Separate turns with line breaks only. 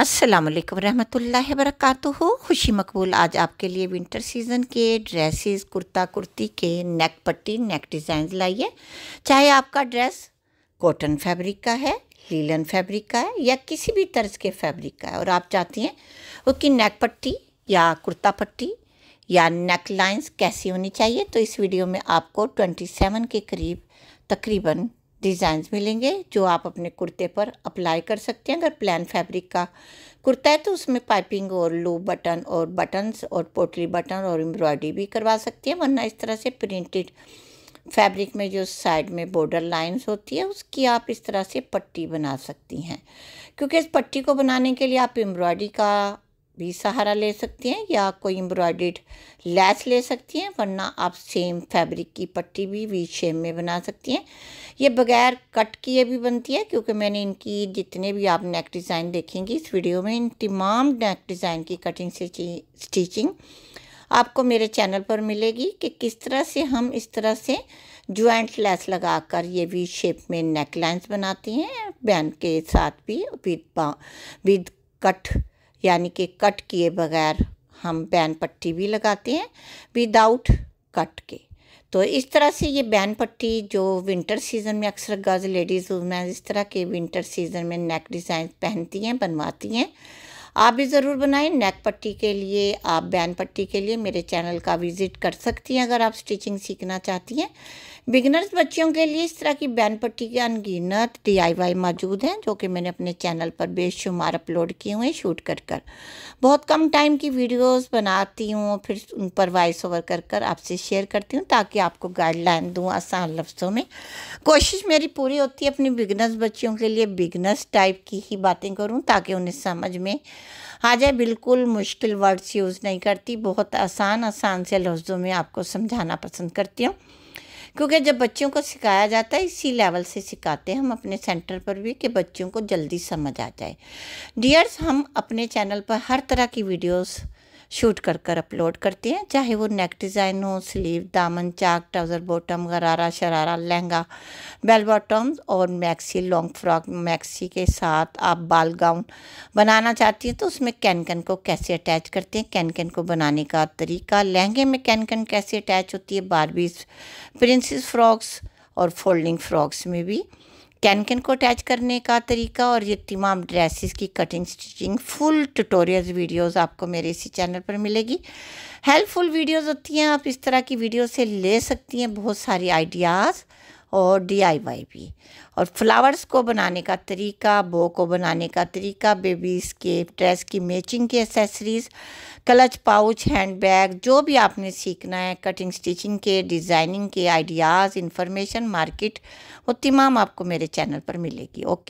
असलकम रहमतुल्लाहि वरकत खुशी मकबूल आज आपके लिए विंटर सीज़न के ड्रेसेस कुर्ता कुर्ती के नेक पट्टी नेक डिज़ाइन लाइए चाहे आपका ड्रेस कॉटन फैब्रिक का है लीलन फैब्रिक का है या किसी भी तर्ज के फैब्रिक का है और आप चाहती हैं उसकी नेक पट्टी या कुर्ता पट्टी या नेक लाइन्स कैसी होनी चाहिए तो इस वीडियो में आपको सेवन के करीब तकरीबन डिज़ाइंस मिलेंगे जो आप अपने कुर्ते पर अप्लाई कर सकते हैं अगर प्लान फैब्रिक का कुर्ता है तो उसमें पाइपिंग और लो बटन और बटन्स और पोटली बटन और एम्ब्रॉयडरी भी करवा सकते हैं वरना इस तरह से प्रिंटेड फैब्रिक में जो साइड में बॉर्डर लाइंस होती है उसकी आप इस तरह से पट्टी बना सकती हैं क्योंकि इस पट्टी को बनाने के लिए आप एम्ब्रॉयडरी का भी सहारा ले सकती हैं या कोई एम्ब्रॉयडेड लैस ले सकती हैं वरना आप सेम फैब्रिक की पट्टी भी वी शेप में बना सकती हैं ये बगैर कट किए भी बनती है क्योंकि मैंने इनकी जितने भी आप नेक डिज़ाइन देखेंगी इस वीडियो में इन तमाम नेक डिज़ाइन की कटिंग से स्टिचिंग आपको मेरे चैनल पर मिलेगी कि किस तरह से हम इस तरह से ज्वाइंट लेस लगाकर ये वी शेप में नेक लाइन्स बनाती हैं बैन के साथ भी विद विद कट यानी कि कट किए बगैर हम बैन पट्टी भी लगाते हैं विदाउट कट के तो इस तरह से ये बैन पट्टी जो विंटर सीज़न में अक्सर गर्ल्स लेडीज़ वुमेन इस तरह के विंटर सीज़न में नेक डिज़ाइन पहनती हैं बनवाती हैं आप भी ज़रूर बनाएं नेक पट्टी के लिए आप बैन पट्टी के लिए मेरे चैनल का विज़िट कर सकती हैं अगर आप स्टिचिंग सीखना चाहती हैं बिगनर्स बच्चियों के लिए इस तरह की बैन पट्टी के अनगिनत डीआईवाई मौजूद हैं जो कि मैंने अपने चैनल पर बेशुमार अपलोड किए हुए हैं शूट कर कर बहुत कम टाइम की वीडियोस बनाती हूँ फिर उन पर वॉइस ओवर कर कर आपसे शेयर करती हूँ ताकि आपको गाइडलाइन दूँ आसान लफ्ज़ों में कोशिश मेरी पूरी होती है अपनी बिगनर्स बच्चियों के लिए बिगनर्स टाइप की ही बातें करूँ ताकि उन्हें समझ में आ जाए बिल्कुल मुश्किल वर्ड्स यूज़ नहीं करती बहुत आसान आसान से लफ्ज़ों में आपको समझाना पसंद करती हूँ क्योंकि जब बच्चों को सिखाया जाता है इसी लेवल से सिखाते हैं हम अपने सेंटर पर भी कि बच्चों को जल्दी समझ आ जाए डियर्स हम अपने चैनल पर हर तरह की वीडियोज़ शूट कर कर अपलोड करती हैं चाहे वो नेक डिज़ाइन हो स्लीव दामन चाक trouser bottom gharara sharara lehenga bell bottoms और मैक्सी लॉन्ग फ्रॉक मैक्सी के साथ आप बाल गाउन बनाना चाहती हैं तो उसमें कैनकन को कैसे अटैच करते हैं कैनकन को बनाने का तरीका लहंगे में कैनकन कैसे अटैच होती है बारबीज प्रिंसेस फ्रॉक्स और फोल्डिंग फ्रॉक्स में भी कैनकन को अटैच करने का तरीका और ये तमाम ड्रेसेस की cutting stitching full tutorials videos आपको मेरे इसी चैनल पर मिलेगी हेल्पफुल वीडियोस होती हैं आप इस तरह की वीडियो से ले सकती हैं बहुत सारी आइडियाज़ और डी भी और फ्लावर्स को बनाने का तरीका बो को बनाने का तरीका बेबीज़ के ड्रेस की मैचिंग की accessories clutch pouch hand bag जो भी आपने सीखना है कटिंग स्टिचिंग के डिज़ाइनिंग के आइडियाज़ इंफॉर्मेशन मार्केट वो तमाम आपको मेरे चैनल पर मिलेगी ओके